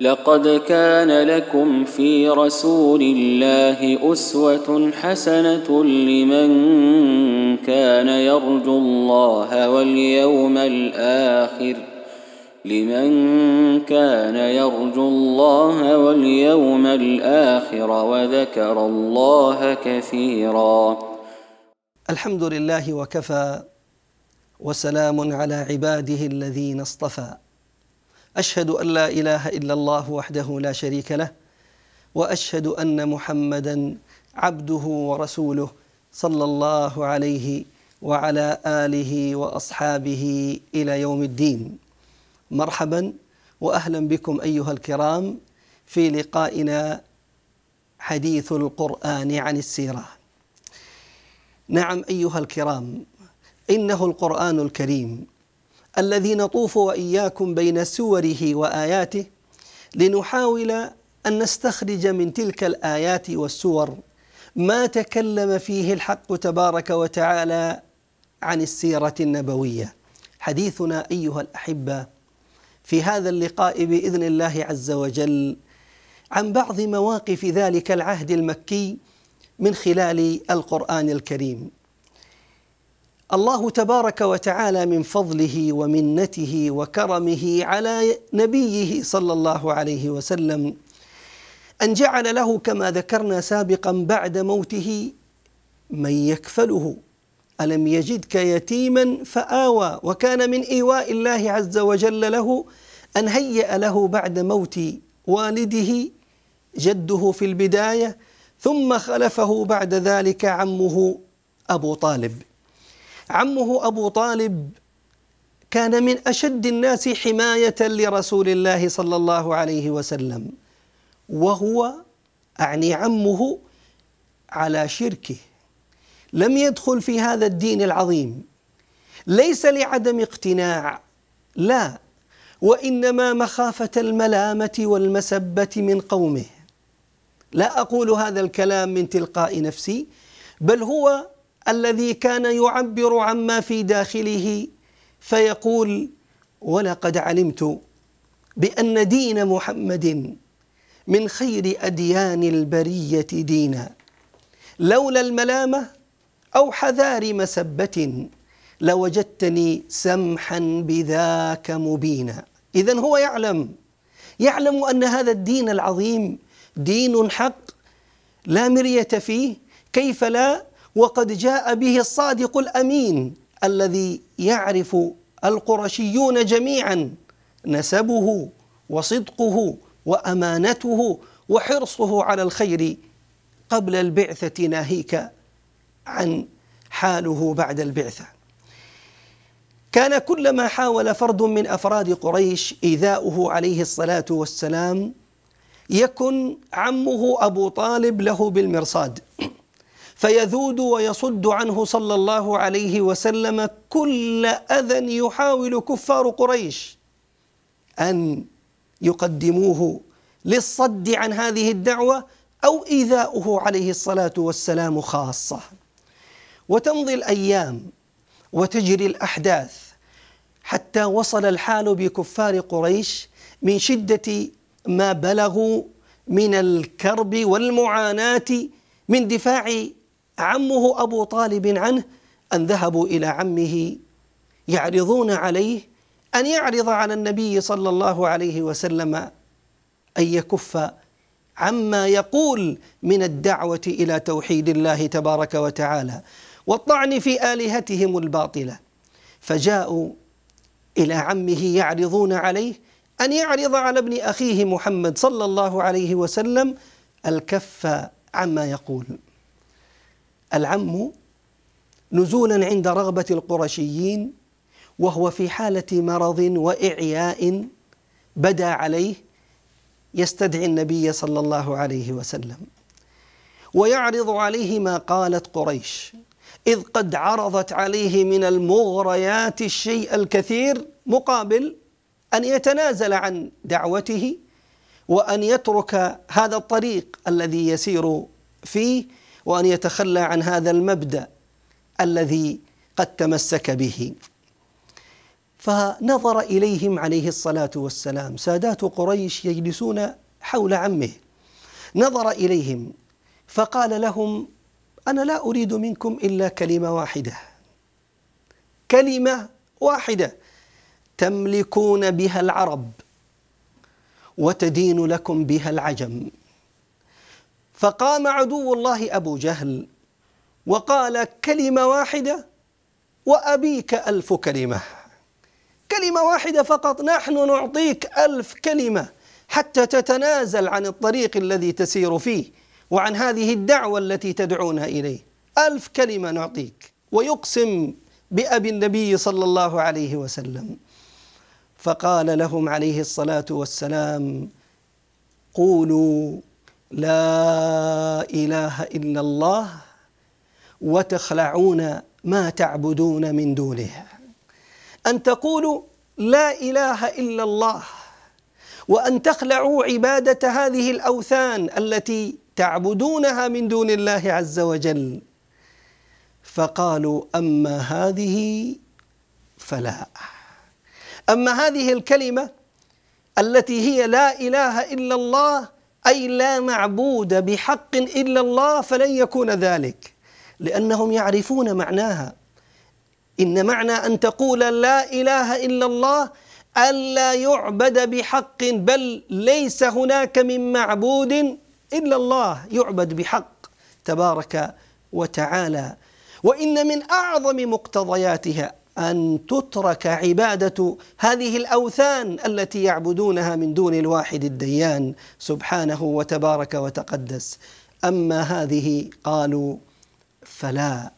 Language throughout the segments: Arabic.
لقد كان لكم في رسول الله اسوه حسنه لمن كان يرجو الله واليوم الاخر لمن كان يرجو الله واليوم الاخر وذكر الله كثيرا الحمد لله وكفى وسلام على عباده الذين اصطفى أشهد أن لا إله إلا الله وحده لا شريك له وأشهد أن محمدا عبده ورسوله صلى الله عليه وعلى آله وأصحابه إلى يوم الدين مرحبا وأهلا بكم أيها الكرام في لقائنا حديث القرآن عن السيرة نعم أيها الكرام إنه القرآن الكريم الذي نطوف واياكم بين سوره واياته لنحاول ان نستخرج من تلك الايات والسور ما تكلم فيه الحق تبارك وتعالى عن السيره النبويه حديثنا ايها الاحبه في هذا اللقاء باذن الله عز وجل عن بعض مواقف ذلك العهد المكي من خلال القران الكريم الله تبارك وتعالى من فضله ومنته وكرمه على نبيه صلى الله عليه وسلم ان جعل له كما ذكرنا سابقا بعد موته من يكفله الم يجدك يتيما فاوى وكان من ايواء الله عز وجل له ان هيا له بعد موت والده جده في البدايه ثم خلفه بعد ذلك عمه ابو طالب عمه أبو طالب كان من أشد الناس حماية لرسول الله صلى الله عليه وسلم وهو أعني عمه على شركه لم يدخل في هذا الدين العظيم ليس لعدم اقتناع لا وانما مخافه الملامه والمسبه من قومه لا اقول هذا الكلام من تلقاء نفسي بل هو الذي كان يعبر عما في داخله فيقول ولقد علمت بان دين محمد من خير اديان البريه دينا لولا الملامه او حذار مسبه لوجدتني سمحا بذاك مبينا اذا هو يعلم يعلم ان هذا الدين العظيم دين حق لا مريه فيه كيف لا وقد جاء به الصادق الامين الذي يعرف القرشيون جميعا نسبه وصدقه وامانته وحرصه على الخير قبل البعثه ناهيك عن حاله بعد البعثه كان كلما حاول فرد من افراد قريش ايذاؤه عليه الصلاه والسلام يكن عمه ابو طالب له بالمرصاد فيذود ويصد عنه صلى الله عليه وسلم كل اذى يحاول كفار قريش ان يقدموه للصد عن هذه الدعوه او ايذاؤه عليه الصلاه والسلام خاصه وتمضي الايام وتجري الاحداث حتى وصل الحال بكفار قريش من شده ما بلغوا من الكرب والمعاناه من دفاع عمه أبو طالب عنه أن ذهبوا إلى عمه يعرضون عليه أن يعرض على النبي صلى الله عليه وسلم أن يكف عما يقول من الدعوة إلى توحيد الله تبارك وتعالى والطعن في آلهتهم الباطلة فجاءوا إلى عمه يعرضون عليه أن يعرض على ابن أخيه محمد صلى الله عليه وسلم الكف عما يقول العم نزولا عند رغبة القرشيين وهو في حالة مرض وإعياء بدا عليه يستدعي النبي صلى الله عليه وسلم ويعرض عليه ما قالت قريش إذ قد عرضت عليه من المغريات الشيء الكثير مقابل أن يتنازل عن دعوته وأن يترك هذا الطريق الذي يسير فيه وأن يتخلى عن هذا المبدأ الذي قد تمسك به فنظر إليهم عليه الصلاة والسلام سادات قريش يجلسون حول عمه نظر إليهم فقال لهم أنا لا أريد منكم إلا كلمة واحدة كلمة واحدة تملكون بها العرب وتدين لكم بها العجم فقام عدو الله أبو جهل وقال كلمة واحدة وأبيك ألف كلمة كلمة واحدة فقط نحن نعطيك ألف كلمة حتى تتنازل عن الطريق الذي تسير فيه وعن هذه الدعوة التي تدعونا إليه ألف كلمة نعطيك ويقسم بأبي النبي صلى الله عليه وسلم فقال لهم عليه الصلاة والسلام قولوا لا إله إلا الله وتخلعون ما تعبدون من دونه أن تقولوا لا إله إلا الله وأن تخلعوا عبادة هذه الأوثان التي تعبدونها من دون الله عز وجل فقالوا أما هذه فلا أما هذه الكلمة التي هي لا إله إلا الله أي لا معبود بحق إلا الله فلن يكون ذلك لأنهم يعرفون معناها إن معنى أن تقول لا إله إلا الله ألا يعبد بحق بل ليس هناك من معبود إلا الله يعبد بحق تبارك وتعالى وإن من أعظم مقتضياتها أن تترك عبادة هذه الأوثان التي يعبدونها من دون الواحد الديان سبحانه وتبارك وتقدس أما هذه قالوا فلا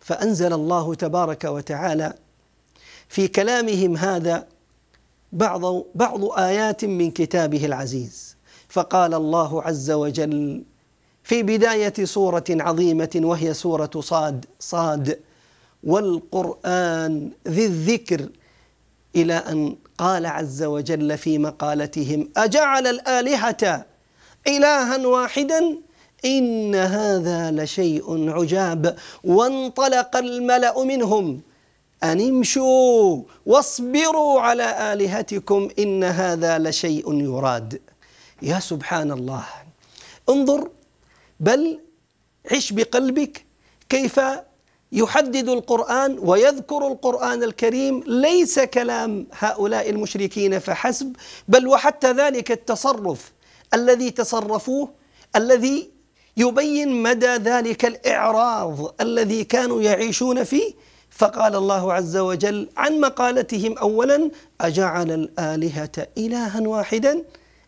فأنزل الله تبارك وتعالى في كلامهم هذا بعض بعض آيات من كتابه العزيز فقال الله عز وجل في بداية سورة عظيمة وهي سورة صاد صاد والقرآن ذي الذكر إلى أن قال عز وجل في مقالتهم أجعل الآلهة إلها واحدا إن هذا لشيء عجاب وانطلق الملأ منهم أن امشوا واصبروا على آلهتكم إن هذا لشيء يراد يا سبحان الله انظر بل عش بقلبك كيف يحدد القرآن ويذكر القرآن الكريم ليس كلام هؤلاء المشركين فحسب بل وحتى ذلك التصرف الذي تصرفوه الذي يبين مدى ذلك الإعراض الذي كانوا يعيشون فيه فقال الله عز وجل عن مقالتهم أولا أجعل الآلهة إلها واحدا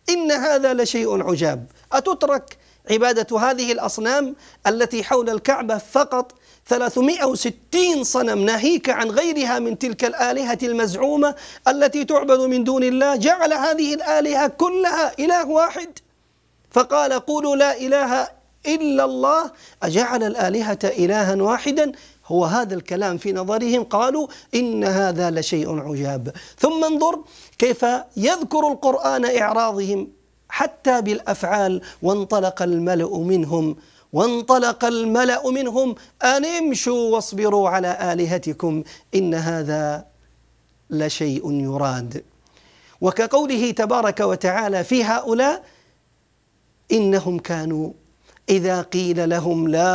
إن هذا لشيء عجاب أتترك عبادة هذه الأصنام التي حول الكعبة فقط 360 صنم ناهيك عن غيرها من تلك الآلهة المزعومة التي تعبد من دون الله جعل هذه الآلهة كلها إله واحد فقال قولوا لا إله إلا الله أجعل الآلهة إلها واحدا هو هذا الكلام في نظرهم قالوا إن هذا لشيء عجاب ثم انظر كيف يذكر القرآن إعراضهم حتى بالأفعال وانطلق الملأ منهم وانطلق الملأ منهم أن امشوا واصبروا على آلهتكم إن هذا لشيء يراد وكقوله تبارك وتعالى في هؤلاء إنهم كانوا إذا قيل لهم لا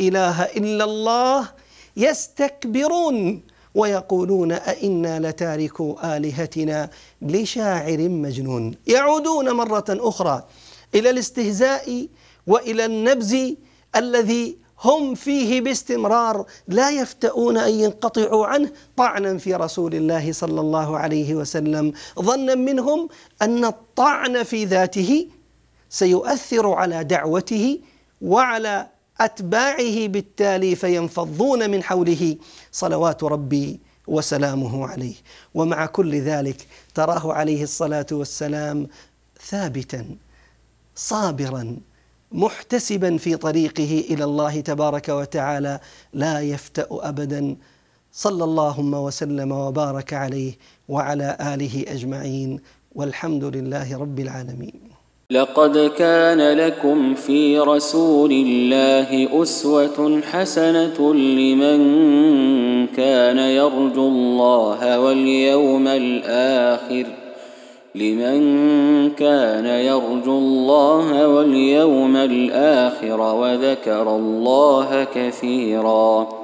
إله إلا الله يستكبرون ويقولون أئنا لتاركوا آلهتنا لشاعر مجنون يعودون مرة أخرى إلى الاستهزاء والى النبز الذي هم فيه باستمرار لا يفتؤون ان ينقطعوا عنه طعنا في رسول الله صلى الله عليه وسلم ظنا منهم ان الطعن في ذاته سيؤثر على دعوته وعلى اتباعه بالتالي فينفضون من حوله صلوات ربي وسلامه عليه ومع كل ذلك تراه عليه الصلاه والسلام ثابتا صابرا محتسبا في طريقه الى الله تبارك وتعالى لا يفتأ ابدا صلى اللهم وسلم وبارك عليه وعلى اله اجمعين والحمد لله رب العالمين لقد كان لكم في رسول الله اسوه حسنه لمن كان يرجو الله واليوم الاخر لمن كان يرجو الله واليوم الاخر وذكر الله كثيرا